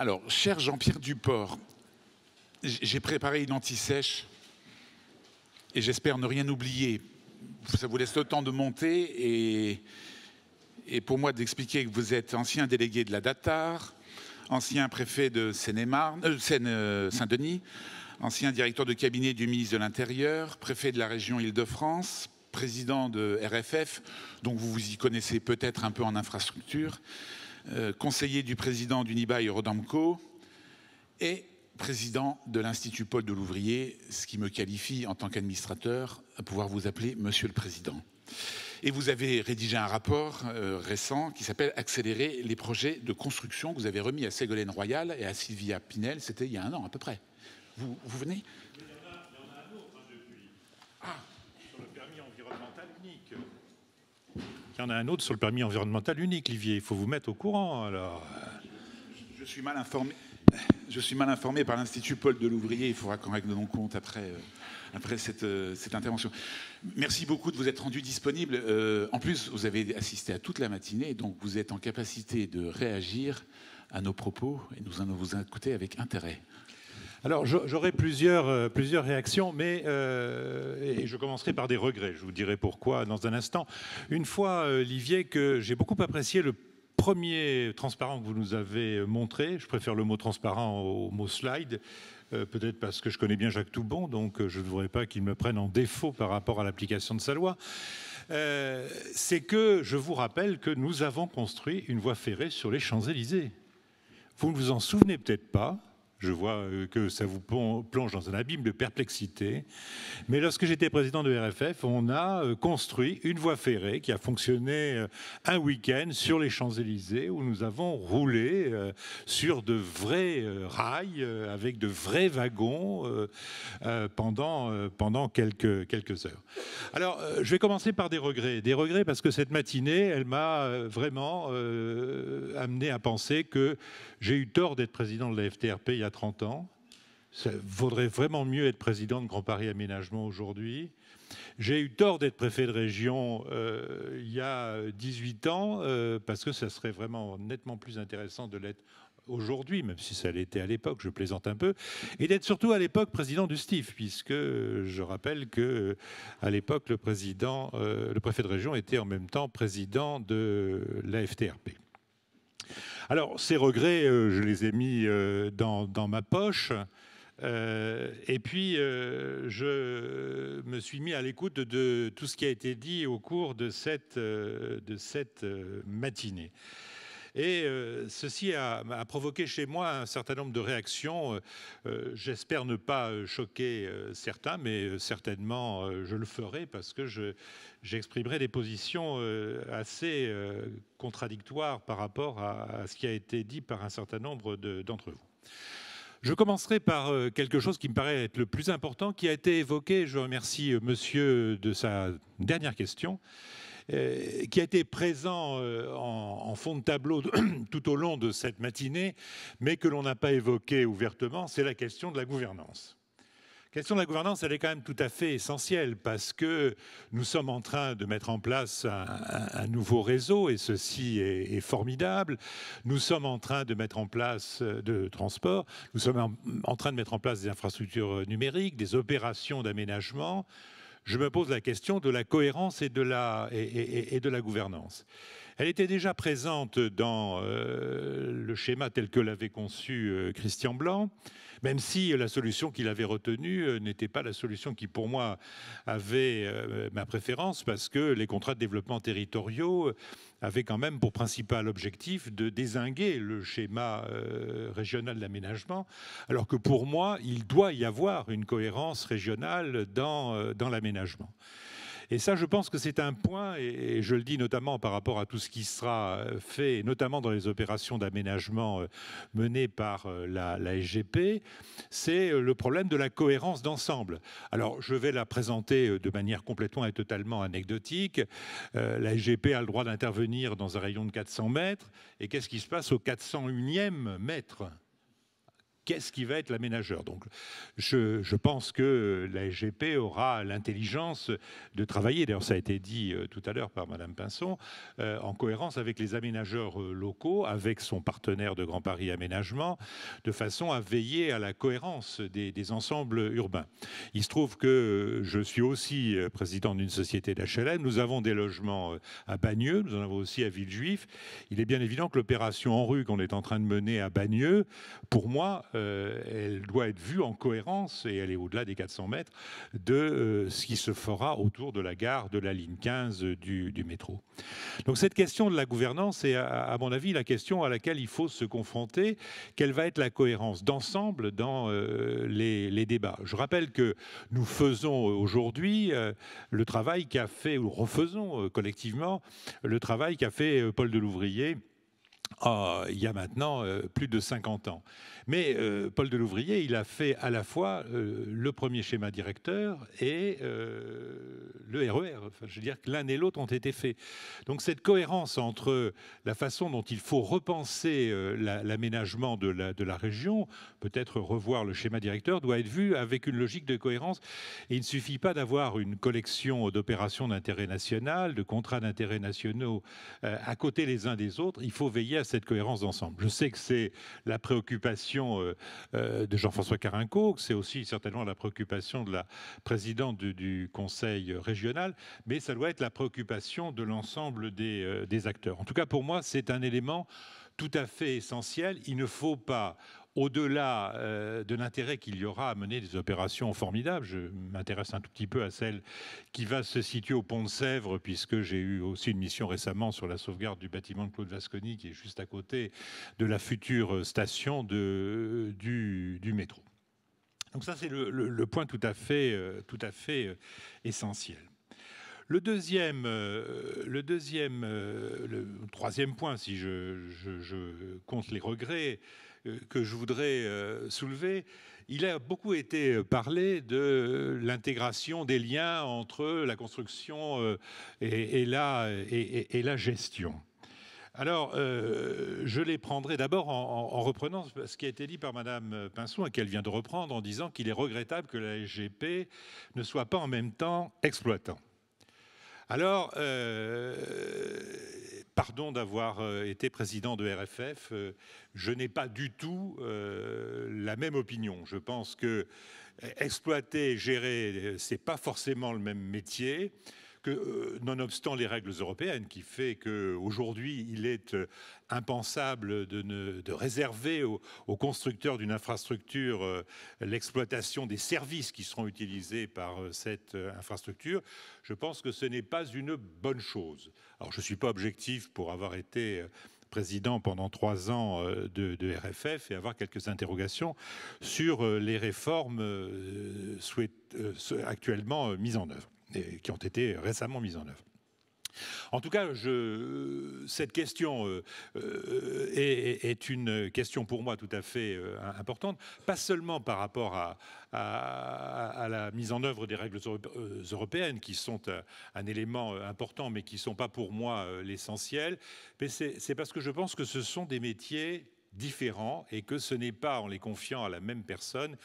Alors, cher Jean-Pierre Duport, j'ai préparé une anti-sèche et j'espère ne rien oublier. Ça vous laisse le temps de monter et, et pour moi d'expliquer que vous êtes ancien délégué de la DATAR, ancien préfet de euh, seine marne Seine-Saint-Denis, ancien directeur de cabinet du ministre de l'Intérieur, préfet de la région Île-de-France, président de RFF, donc vous vous y connaissez peut-être un peu en infrastructure. Euh, conseiller du président d'Unibail Rodamco et président de l'Institut Paul de l'Ouvrier, ce qui me qualifie en tant qu'administrateur à pouvoir vous appeler Monsieur le Président. Et vous avez rédigé un rapport euh, récent qui s'appelle Accélérer les projets de construction que vous avez remis à Ségolène Royal et à Sylvia Pinel, c'était il y a un an à peu près. vous venez Il y en a un autre sur le permis environnemental unique, Livier. Il faut vous mettre au courant, alors. Je suis mal informé. Je suis mal informé par l'Institut Paul de l'Ouvrier. Il faudra qu'on règle nos comptes après, euh, après cette, euh, cette, intervention. Merci beaucoup de vous être rendu disponible. Euh, en plus, vous avez assisté à toute la matinée, donc vous êtes en capacité de réagir à nos propos et nous allons vous écouter avec intérêt. Alors j'aurai euh, plusieurs, réactions, mais euh, je commencerai par des regrets. Je vous dirai pourquoi dans un instant. Une fois, euh, Olivier, que j'ai beaucoup apprécié le premier transparent que vous nous avez montré. Je préfère le mot transparent au mot slide. peut-être parce que je connais bien Jacques Toubon, donc je ne voudrais pas qu'il me prenne en défaut par rapport à l'application de sa loi. c'est que je vous rappelle que nous avons construit une voie ferrée sur les Champs-Élysées. Vous ne vous en souvenez peut-être pas, je vois euh, que ça vous plonge dans un abîme de perplexité. Mais lorsque j'étais président de RFF, on a euh, construit une voie ferrée qui a fonctionné euh, un week-end sur les Champs-Élysées où nous avons roulé sur de vrais rails avec de vrais wagons pendant, pendant quelques, quelques heures. Alors, je vais commencer par des regrets. Des regrets parce que cette matinée, elle m'a vraiment amené à penser que j'ai eu tort d'être président de la FTRP il y a 30 ans. Ça vaudrait vraiment mieux être président de Grand Paris Aménagement aujourd'hui. J'ai eu tort d'être préfet de région euh, il y a 18 ans, euh, parce que ça serait vraiment nettement plus intéressant de l'être aujourd'hui, même si ça l'était à l'époque, je plaisante un peu, et d'être surtout à l'époque président du STIF, puisque je rappelle que euh, à l'époque le président, le préfet de région était en même temps président de l'AFTRP. Alors, ces regrets, euh, je les ai mis euh, dans, ma poche. Euh, et puis, je me suis mis à l'écoute de, tout ce qui a été dit au cours de cette matinée. Et euh, ceci a, provoqué chez moi un certain nombre de réactions. Euh, euh, j'espère ne pas choquer certains, mais certainement je le ferai parce que j'exprimerai des positions assez contradictoires par rapport à, ce qui a été dit par un certain nombre d'entre vous. Je commencerai par quelque chose qui me paraît être le plus important, qui a été évoqué. Je remercie monsieur de sa dernière question. Euh, qui a été présent euh, en, fond de tableau tout au long de cette matinée, mais que l'on n'a pas évoqué ouvertement, c'est la question de la gouvernance. La question de la gouvernance, elle est quand même tout à fait essentielle parce que nous sommes en train de mettre en place un, nouveau réseau et ceci est, formidable. Nous sommes en train de mettre en place euh, de transport, nous sommes en train de mettre en place des infrastructures numériques, des opérations d'aménagement je me pose la question de la cohérence et de la, et, de la gouvernance. Elle était déjà présente dans euh, le schéma tel que l'avait conçu euh, Christian Blanc, même si la solution qu'il avait retenue euh, n'était pas la solution qui, pour moi, avait ma préférence, parce que les contrats de développement territoriaux avaient quand même pour principal objectif de désinguer le schéma régional d'aménagement, alors que pour moi, il doit y avoir une cohérence régionale dans l'aménagement. Et ça, je pense que c'est un point, et je le dis notamment par rapport à tout ce qui sera euh, fait, notamment dans les opérations d'aménagement euh, menées par euh, la, SGP, c'est le problème de la cohérence d'ensemble. Alors, je vais la présenter de manière complètement et totalement anecdotique. la SGP a le droit d'intervenir dans un rayon de 400 mètres, et qu'est-ce qui se passe au 401e mètre qu'est-ce qui va être l'aménageur Donc, je, pense que la SGP aura l'intelligence de travailler, d'ailleurs ça a été dit euh, tout à l'heure par Madame Pinson, euh, en cohérence avec les aménageurs euh, locaux, avec son partenaire de Grand Paris Aménagement, de façon à veiller à la cohérence des, des ensembles urbains. Il se trouve que je suis aussi président d'une société d'HLM. Nous avons des logements à Bagneux, nous en avons aussi à Villejuif. Il est bien évident que l'opération en rue qu'on est en train de mener à Bagneux, pour moi, euh, elle doit être vue en cohérence, et elle est au-delà des 400 mètres, de euh, ce qui se fera autour de la gare de la ligne 15 du, métro. Donc cette question de la gouvernance est, à, mon avis, la question à laquelle il faut se confronter. Quelle va être la cohérence d'ensemble dans euh, les, débats Je rappelle que nous faisons aujourd'hui le travail qu'a fait, ou refaisons collectivement, le travail qu'a fait Paul de l'Ouvrier ah, il y a maintenant euh, plus de 50 ans. Mais euh, Paul Delouvrier, il a fait à la fois euh, le premier schéma directeur et le RER. E je veux dire que l'un et l'autre ont été faits. Donc cette cohérence entre la façon dont il faut repenser l'aménagement de la, de la région, peut-être revoir le schéma directeur, doit être vue avec une logique de cohérence. il ne suffit pas d'avoir une collection d'opérations d'intérêt national, de contrats d'intérêt nationaux à côté les uns des autres. Il faut veiller cette cohérence d'ensemble. Je sais que c'est la préoccupation euh, euh, de Jean-François Carinco, que c'est aussi certainement la préoccupation de la présidente du, Conseil régional, mais ça doit être la préoccupation de l'ensemble des euh, acteurs. En tout cas, pour moi, c'est un élément tout à fait essentiel. Il ne faut pas, au-delà euh, de l'intérêt qu'il y aura à mener des opérations formidables, je m'intéresse un tout petit peu à celle qui va se situer au pont de Sèvres, puisque j'ai eu aussi une mission récemment sur la sauvegarde du bâtiment de Claude Vasconi, qui est juste à côté de la future station du, métro. Donc ça, c'est le, point tout à fait, euh, tout à fait euh, essentiel. Le deuxième, euh, le deuxième, euh, le troisième point, si je, compte les regrets euh, que je voudrais soulever, il a beaucoup été parlé de l'intégration des liens entre la construction et, la, gestion. Alors, je les prendrai d'abord en, reprenant ce qui a été dit par Madame Pinson et qu'elle vient de reprendre en disant qu'il est regrettable que la SGP ne soit pas en même temps exploitant. Alors, euh, pardon d'avoir euh, été président de RFF, euh, je n'ai pas du tout la même opinion. Je pense que exploiter et gérer, n'est pas forcément le même métier que, euh, nonobstant les règles européennes, qui fait qu'aujourd'hui, il est euh, impensable de, réserver aux, constructeurs d'une infrastructure euh, l'exploitation des services qui seront utilisés par cette infrastructure, je pense que ce n'est pas une bonne chose. Alors, je ne suis pas objectif pour avoir été président pendant trois ans de, RFF et avoir quelques interrogations sur les réformes actuellement mises en œuvre qui ont été récemment mises en œuvre. En tout cas, cette question euh, euh, est, une question pour moi tout à fait euh, importante, pas seulement par rapport à, la mise en œuvre des règles européennes, qui sont un, élément important, mais qui ne sont pas pour moi l'essentiel, mais c'est parce que je pense que ce sont des métiers différents et que ce n'est pas en les confiant à la même personne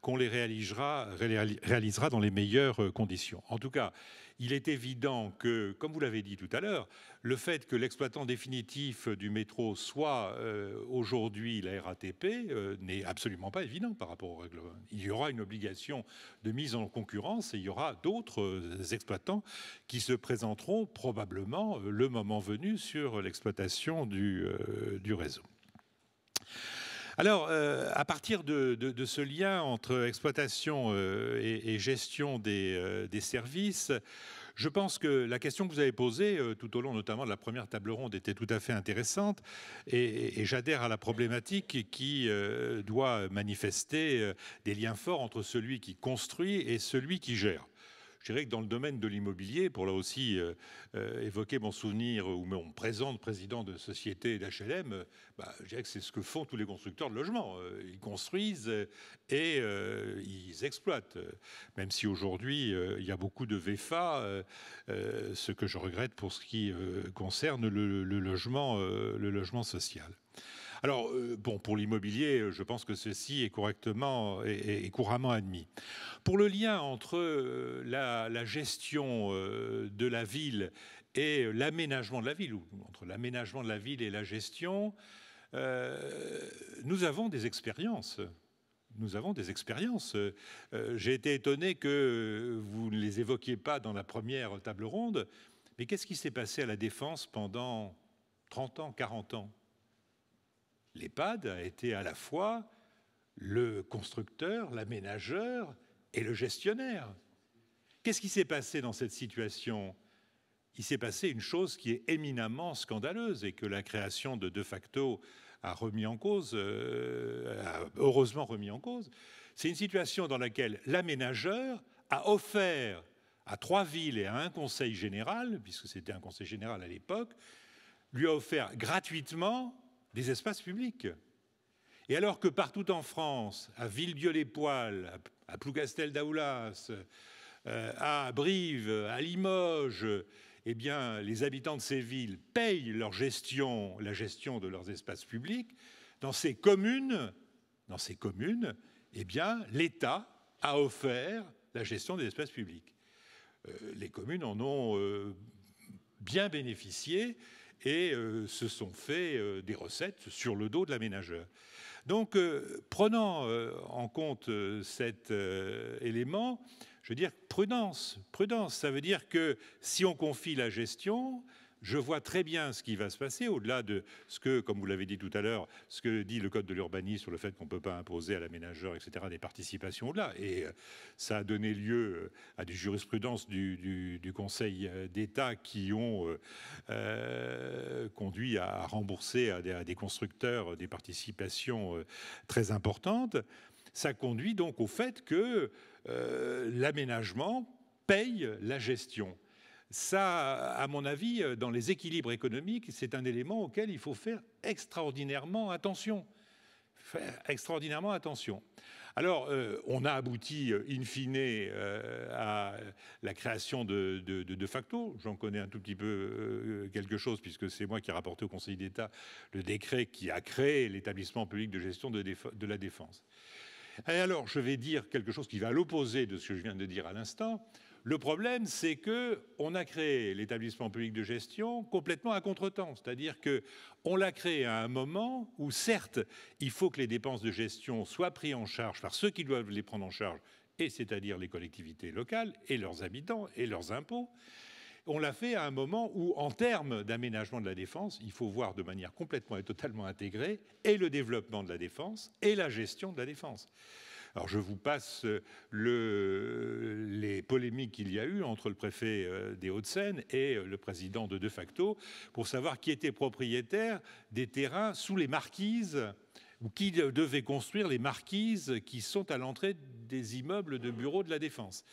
qu'on les réalisera, réalisera dans les meilleures euh, conditions. En tout cas, il est évident que, comme vous l'avez dit tout à l'heure, le fait que l'exploitant définitif du métro soit euh, aujourd'hui la RATP euh, n'est absolument pas évident par rapport au règlement. Il y aura une obligation de mise en concurrence et il y aura d'autres exploitants qui se présenteront probablement le moment venu sur l'exploitation du réseau. Alors, euh, à partir de, ce lien entre exploitation euh, et, gestion euh, des, services, je pense que la question que vous avez posée tout au long notamment de la première table ronde était tout à fait intéressante et j'adhère à la problématique qui doit manifester des liens forts entre celui qui construit et celui qui gère. Je dirais que dans le domaine de l'immobilier, pour là aussi euh, euh, évoquer mon souvenir ou mon présent présente président de société d'HLM, euh, bah, je dirais que c'est ce que font tous les constructeurs de logements. Ils construisent et ils exploitent. Même si aujourd'hui, il y a beaucoup de VFA, ce que je regrette pour ce qui concerne le logement social. Alors, euh, bon, pour l'immobilier, euh, je pense que ceci est correctement et, couramment admis. Pour le lien entre euh, la, gestion de la ville et l'aménagement de la ville, ou entre l'aménagement de la ville et la gestion, nous avons des expériences. Nous avons des expériences. J'ai été étonné que vous ne les évoquiez pas dans la première table ronde, mais qu'est-ce qui s'est passé à la défense pendant 30 ans, 40 ans L'EHPAD a été à la fois le constructeur, l'aménageur et le gestionnaire. Qu'est-ce qui s'est passé dans cette situation Il s'est passé une chose qui est éminemment scandaleuse et que la création de de facto a remis en cause, euh, heureusement remis en cause. C'est une situation dans laquelle l'aménageur a offert à trois villes et à un conseil général, puisque c'était un conseil général à l'époque, lui a offert gratuitement des espaces publics. Et alors que partout en France, à Villedieu-les-Poils, à Plougastel d'Aoulas, euh, à Brive, à Limoges, eh bien, les habitants de ces villes payent leur gestion, la gestion de leurs espaces publics. Dans ces communes, dans ces communes, eh bien, l'État a offert la gestion des espaces publics. Euh, les communes en ont euh, bien bénéficié et euh, se sont fait euh, des recettes sur le dos de l'aménageur. Donc, euh, prenant en compte cet élément, je veux dire prudence. Prudence, ça veut dire que si on confie la gestion, je vois très bien ce qui va se passer, au-delà de ce que, comme vous l'avez dit tout à l'heure, ce que dit le Code de l'urbanisme sur le fait qu'on ne peut pas imposer à l'aménageur, etc., des participations là. Et euh, ça a donné lieu euh, à des jurisprudences du, Conseil euh, d'État qui ont conduit à rembourser à des, constructeurs des participations très importantes. Ça conduit donc au fait que l'aménagement paye la gestion. Ça, à mon avis, euh, dans les équilibres économiques, c'est un élément auquel il faut faire extraordinairement attention. Faire extraordinairement attention. Alors, euh, on a abouti, euh, in fine, à la création de, facto. J'en connais un tout petit peu quelque chose, puisque c'est moi qui ai rapporté au Conseil d'État le décret qui a créé l'établissement public de gestion de, de la défense. Et alors, je vais dire quelque chose qui va à l'opposé de ce que je viens de dire à l'instant. Le problème, c'est que on a créé l'établissement public de gestion complètement à contretemps, c'est-à-dire que on l'a créé à un moment où, certes, il faut que les dépenses de gestion soient prises en charge par ceux qui doivent les prendre en charge, et c'est-à-dire les collectivités locales et leurs habitants et leurs impôts. On l'a fait à un moment où, en termes d'aménagement de la défense, il faut voir de manière complètement et totalement intégrée et le développement de la défense et la gestion de la défense. Alors je vous passe euh, les polémiques qu'il y a eu entre le préfet euh, des Hauts-de-Seine et euh, le président de de facto pour savoir qui était propriétaire des terrains sous les marquises ou qui devait construire les marquises qui sont à l'entrée des immeubles de bureaux de la défense.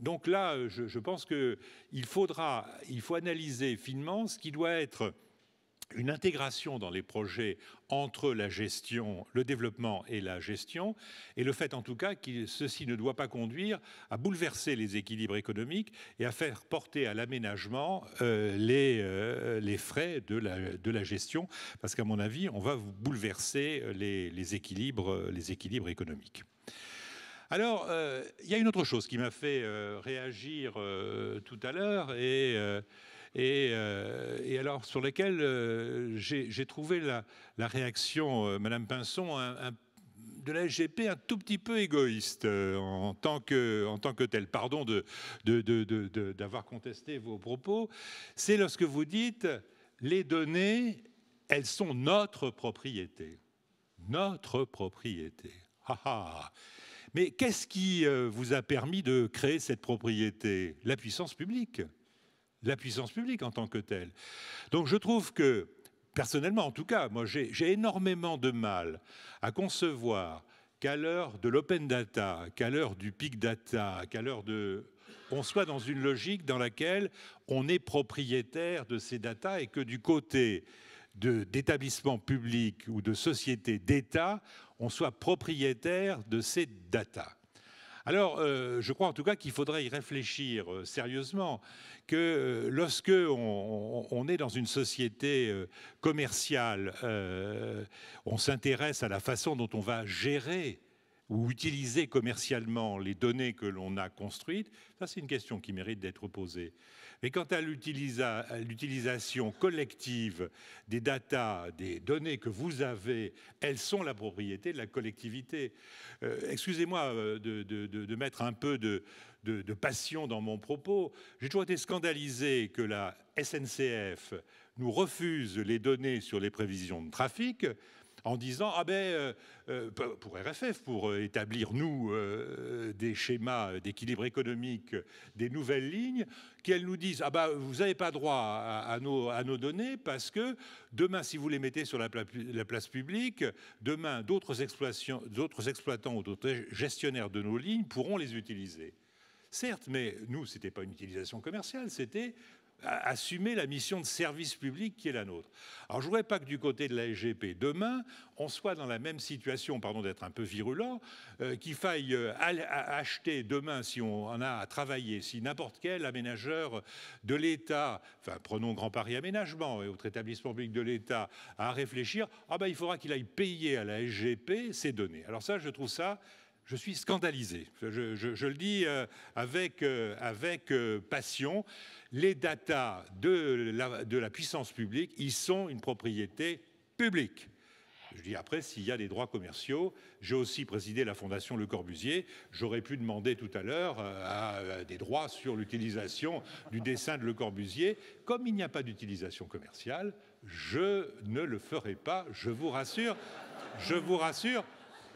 donc là, je, pense qu'il faudra, il faut analyser finement ce qui doit être une intégration dans les projets entre la gestion, le développement et la gestion, et le fait en tout cas que ceci ne doit pas conduire à bouleverser les équilibres économiques et à faire porter à l'aménagement euh, euh, les, frais de la, gestion, parce qu'à mon avis, on va bouleverser euh, les, équilibres, économiques. Alors, il y a une autre chose qui m'a fait réagir tout à l'heure, et euh, et, alors sur lesquels euh, j'ai trouvé la, réaction, euh, Madame Pinson, de la SGP un tout petit peu égoïste en, tant que, en tant que tel. Pardon d'avoir de, contesté vos propos. C'est lorsque vous dites les données, elles sont notre propriété. Notre propriété. Mais qu'est-ce qui vous a permis de créer cette propriété La puissance publique la puissance publique en tant que telle. Donc je trouve que, personnellement en tout cas, moi j'ai énormément de mal à concevoir qu'à l'heure de l'open data, qu'à l'heure du big data, qu'à l'heure de... On soit dans une logique dans laquelle on est propriétaire de ces data et que du côté d'établissements publics ou de sociétés d'État, on soit propriétaire de ces data. Alors, euh, je crois en tout cas qu'il faudrait y réfléchir euh, sérieusement, que euh, lorsque on, est dans une société commerciale, on s'intéresse à la façon dont on va gérer ou utiliser commercialement les données que l'on a construites, ça c'est une question qui mérite d'être posée. Mais quant à l'utilisation collective des datas, des données que vous avez, elles sont la propriété de la collectivité. Euh, excusez-moi euh, de, mettre un peu de, passion dans mon propos. J'ai toujours été scandalisé que la SNCF nous refuse les données sur les prévisions de trafic en disant ah ben euh, euh, pour RFF pour euh, établir nous des schémas d'équilibre économique, des nouvelles lignes, qu'elles nous disent ah ben, vous n'avez pas droit à, nos, données parce que demain si vous les mettez sur la, place publique, demain d'autres d'autres exploitants ou d'autres gestionnaires de nos lignes pourront les utiliser. Certes, mais nous, c'était pas une utilisation commerciale, c'était assumer la mission de service public qui est la nôtre. Alors je voudrais pas que du côté de la SGP, demain, on soit dans la même situation, pardon d'être un peu virulent, euh, qu'il faille euh, acheter demain, si on en a à travailler, si n'importe quel aménageur de l'État, enfin prenons Grand Paris Aménagement et autres établissements publics de l'État, à réfléchir, ah ben il faudra qu'il aille payer à la SGP ces données. Alors ça, je trouve ça je suis scandalisé. Je, le dis euh, avec, euh, avec euh, passion. Les datas de la, puissance publique, ils sont une propriété publique. Je dis après, s'il y a des droits commerciaux, j'ai aussi présidé la fondation Le Corbusier, j'aurais pu demander tout à l'heure des droits sur l'utilisation du dessin de Le Corbusier. Comme il n'y a pas d'utilisation commerciale, je ne le ferai pas, je vous rassure, je vous rassure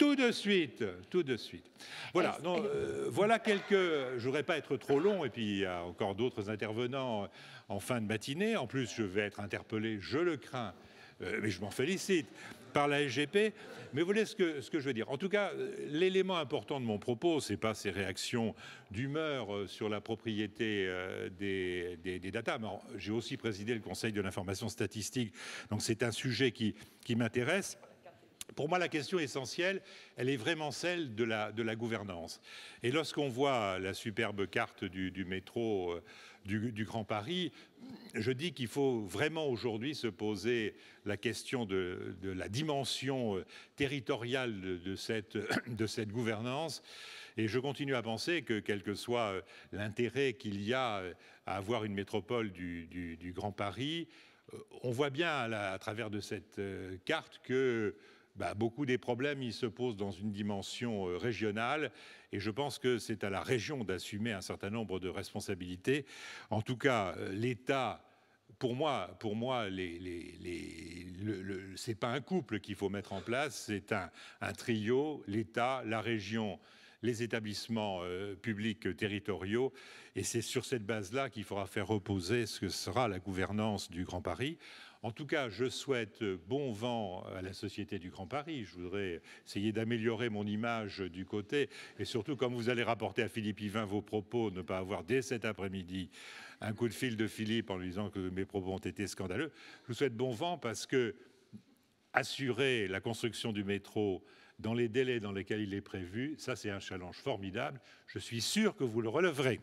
tout de suite, tout de suite. Voilà, donc, euh, voilà quelques. Je ne voudrais pas être trop long, et puis il y a encore d'autres intervenants en fin de matinée. En plus, je vais être interpellé, je le crains, euh, mais je m'en félicite, par la SGP. Mais vous ce que, ce que je veux dire. En tout cas, euh, l'élément important de mon propos, c'est pas ces réactions d'humeur sur la propriété des, des, des data. J'ai aussi présidé le Conseil de l'information statistique, donc c'est un sujet qui, qui m'intéresse. Pour moi, la question essentielle, elle est vraiment celle de la, de la gouvernance. Et lorsqu'on voit la superbe carte du, du métro euh, du, Grand Paris, je dis qu'il faut vraiment aujourd'hui se poser la question de, de la dimension euh, territoriale de, cette, de cette gouvernance. Et je continue à penser que, quel que soit euh, l'intérêt qu'il y a à avoir une métropole du, du, Grand Paris, on voit bien à, à travers de cette carte que bah, beaucoup des problèmes, ils se posent dans une dimension euh, régionale. Et je pense que c'est à la région d'assumer un certain nombre de responsabilités. En tout cas, euh, l'État pour moi, pour moi, les, c'est pas un couple qu'il faut mettre en place, c'est un trio, l'État, la région les établissements euh, publics euh, territoriaux. Et c'est sur cette base-là qu'il faudra faire reposer ce que sera la gouvernance du Grand Paris. En tout cas, je souhaite euh, bon vent à la Société du Grand Paris. Je voudrais essayer d'améliorer mon image du côté. Et surtout, comme vous allez rapporter à Philippe Yvain vos propos, ne pas avoir dès cet après-midi un coup de fil de Philippe en lui disant que mes propos ont été scandaleux. Je vous souhaite bon vent parce que assurer la construction du métro, dans les délais dans lesquels il est prévu. Ça, c'est un challenge formidable. Je suis sûr que vous le releverez.